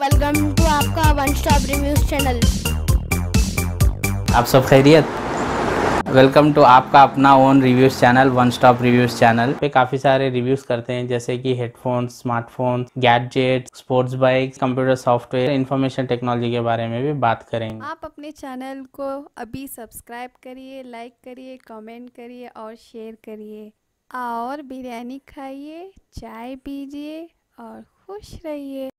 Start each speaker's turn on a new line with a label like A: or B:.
A: welcome to आपका one stop reviews channel
B: आप सब खैरियत वेलकम टू आपका अपना own reviews channel one stop reviews channel पे काफ़ी सारे रिव्यूज़ करते हैं जैसे कि headphone smartphone gadget sports bike computer software information technology के बारे में भी बात करेंगे
C: आप अपने चैनल को अभी सब्सक्राइब करिए लाइक करिए कॉमेंट करिए और शेयर करिए और बिरयानी खाइए चाय पीजिए और खुश रहिए